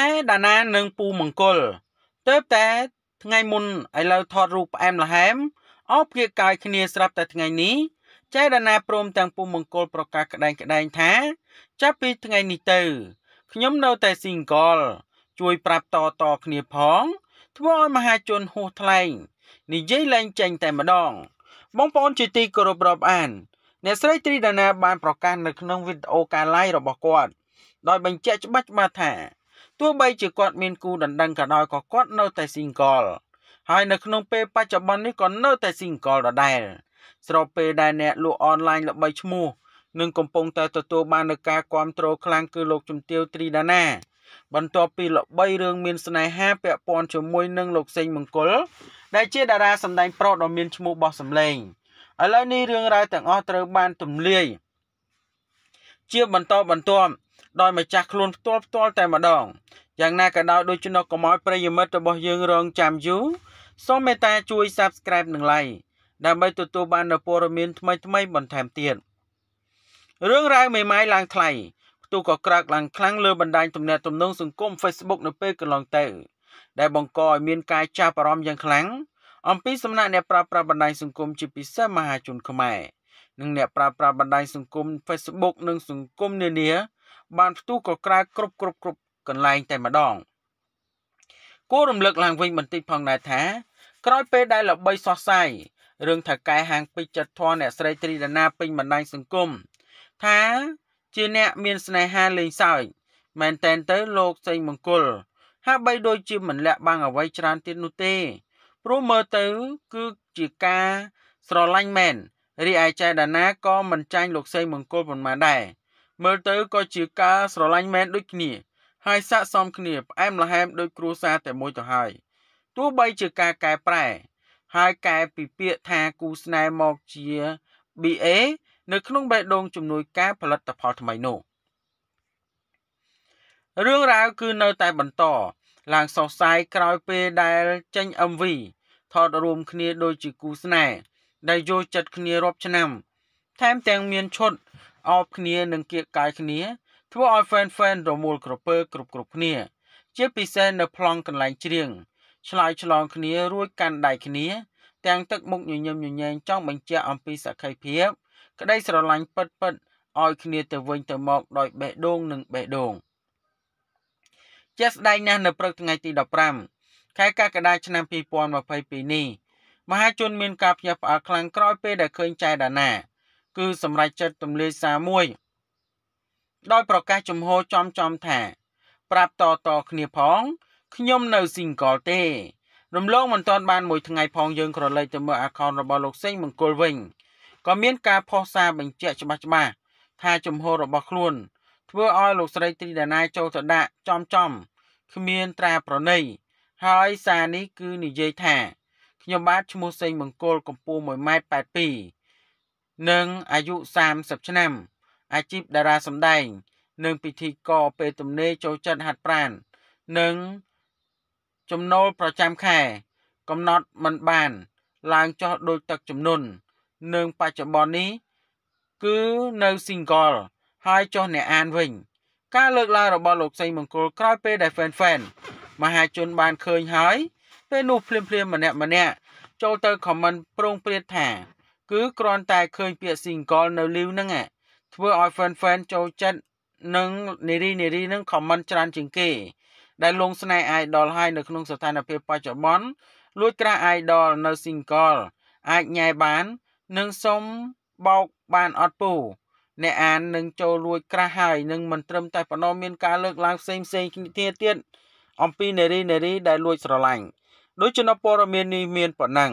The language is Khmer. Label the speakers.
Speaker 1: តែដាណានិងពូមង្គលទៅតែថ្ងៃមុនឥឡូវថតរូបផ្អែមល្ហែមអោបគាកាយគ្នាស្រាប់តែថ្ងៃនេះចែដាណាព្រមទាំងពូមង្គលប្រកាសក្តែងក្តែងថា ចាប់ពីថ្ងៃនេះទៅខ្ញុំនៅតែ single ជួយ ប្រាប់តតគ្នាផង ធ្វើឲ្យមហាជនហួសថ្លែងនិយាយឡើងចេញតែម្ដង បងប្អូនជាទីគោរពរាប់អានអ្នកស្រីត្រីដាណាបានប្រកាសនៅក្នុងវីដេអូការ live របស់គាត់ដោយបញ្ជាក់ច្បាស់ច្បាស់ថាបីជាគាត់មានគូដណ្ដឹងក៏ដោយក៏គាត់នៅតែ single ហើយនៅក្នុងពេលបច្ចុប្បន្ននេះក៏នៅតែ single ដដែលស្របពេលដែលអ្នកលក់អនឡាញល្បីឈ្មោះនឹងកំពុងតែទទួលបាននូវការគាំទ្រខ្លាំងគឺលោកជំទាវត្រីដាណា បន្ទាប់ពីល្បីរឿងមានស្នេហាពាក់ព័ន្ធជាមួយនឹងលោកសេងមង្គលដែលជាតារាសម្ដែងប្រុសដ៏មានឈ្មោះបោះសម្លេងឥឡូវនេះរឿងរ៉ាវទាំងអស់ត្រូវបានទម្លាយជាបន្តបន្ទាប់ដោយម្ចាស់ខ្លួនផ្ទាល់ផ្ទាល់តែម្ដងយ៉ាងណាក៏ដោយដូចចំណុចកុំឲ្យប្រិយមិត្តរបស់យើងរងចាំយូរសូមមេត្តាជួយ Subscribe និង Like ដើម្បីទទួលបាននូវព័ត៌មានថ្មីៗបន្ថែមទៀតរឿងរ៉ាវមេម៉ាយឡើងថ្លៃផ្ទុះក៏ក្រើកឡើងខ្លាំងលើបណ្ដាញទំនាក់ទំនងសង្គម Facebook នៅពេលកន្លងទៅដែលបង្កឲ្យមានការចាប់អារម្មណ៍យ៉ាងខ្លាំងអំពីសំណាក់អ្នកប្រើប្រាស់បណ្ដាញសង្គមជាពិសេសមហាជនខ្មែរនិងអ្នកប្រើប្រាស់បណ្ដាញសង្គម Facebook និងសង្គមនានាបានផ្ទុះកក្រៅគ្រប់គ្រប់គ្រប់កន្លែងតែម្ដងគួររំលឹកឡើងវិញបន្តិចផងដែរថាក្រោយពេលដែលល្បីសោះសាយរឿងថៅកែហាងពេជ្រចិត្តធនអ្នកស្រីត្រីដាណាពេញបណ្ដាញសង្គមថាជាអ្នកមានស្នេហាលេងសើចមែនតែនទៅ លោកសេងមង្គល ហាក់បីដូចជាមិនលាក់បាំងអ្វីច្រើនទៀតនោះទេ ព្រោះមើលទៅគឺជាការស្រឡាញ់មែនរីឯចៃដាណាក៏មិនចាញ់លោកសេងមង្គលប៉ុន្មានដែរមើលទៅក៏ជាការស្រឡាញ់មែនដូចគ្នាហើយស័កសមគ្នាផ្អែមល្ហែមដោយគ្រួសារតែមួយទៅហើយទោះបីជាការកែប្រែហើយកែពីពាក្យថាគូស្នេហ៍មកជា BA នៅក្នុងបេះដូងជំនួយការផលិតផលថ្មីនោះរឿងរ៉ាវគឺនៅតែបន្តឡើងសោះសាយក្រោយពេលដែលចេញ MV ថតរួមគ្នាដូចជាគូស្នេហ៍ដែលយល់ចិត្តគ្នារាប់ឆ្នាំថែមទាំងមានឈុតអោបគ្នានិងគៀកកាយគ្នាធ្វើឲ្យ fan fan រមូលក្រពើគ្រប់គ្រប់គ្នា ជាពិសេសនៅប្លង់កន្លែងច្រៀងឆ្លើយឆ្លងគ្នារួចកាន់ដៃគ្នាទាំងទឹកមុខញញឹមញញែងចង់បញ្ជាក់អំពីសក្ខីភាព ក្តីស្រឡាញ់ពិតពិតឲ្យគ្នាទៅវិញទៅមកដោយបេះដូងនិងបេះដូងជាស្ដែងណាស់នៅព្រឹកថ្ងៃទី15ខែកក្កដាឆ្នាំ2022នេះមហាជនមានការភ្ញាក់ផ្អើលខ្លាំងក្រោយពេលដែលឃើញចៃដាណាគឺសម្រេចចិត្តទម្លាយសារមួយដោយប្រកាសចំហចំចំថាប្រាប់តតគ្នាផងខ្ញុំនៅស៊ីងកលទេរំលងមិនទាន់បានមួយថ្ងៃផងយើងក្រឡេកទៅមើលអាខោនរបស់លោកសេងមង្គលវិញក៏មានការផុសសារបញ្ជាក់ច្បាស់ច្បាស់ថាចំហរបស់ខ្លួន ធ្វើឲ្យលោកស្រីទីដាណាចូលទៅដាក់ចំចំ គ្មានត្រាប្រណីហើយសារនេះគឺនិយាយថាខ្ញុំបាទឈ្មោះសេងមង្គលកម្ពស់1.82និងអាយុ30ឆ្នាំអាជីពតារាសម្ដែងនិងពិធីករពេលទំនេរចូលចិត្តហាត់ប្រាណនិងចំណូលប្រចាំខែកំណត់មិនបាន ឡើងចុះដោយទឹកចំនួននិងបច្ចុប្បន្ននេះគឺនៅ single ហើយចុះអ្នកអានវិញ ការលើកឡើងរបស់លោកសីមង្គលក្រោយពេលដែល fan fan មហាជនបានឃើញហើយពេលនោះភ្លាមៗម្នាក់ម្នាក់ចូលទៅ comment ប្រងព្រាតថាគឺគ្រាន់តែឃើញពាក្យ single នៅលីវហ្នឹងធ្វើឲ្យ fan fan ចូលចិត្តនិងនារីនារីហ្នឹង comment ច្រើន ជាងគេ ដែលលងស្នេហ៍ idol ហើយនៅក្នុងស្ថានភាពបច្ចុប្បន្នលួចក្រាស់ idol នៅ single អាចញ៉ែបាន និងសុំបោកបានអត់ពូអ្នកអាននឹងចូលលួចក្រាស់ហើយនឹងមិនត្រឹមតែប៉ុណ្ណោះមានការលើកឡើងផ្សេងផ្សេងគ្នាទៀតអំពីនារីនារីដែលលួចស្រឡាញ់ដូចជំនព័រមាននេះមានប៉ុណ្ណឹង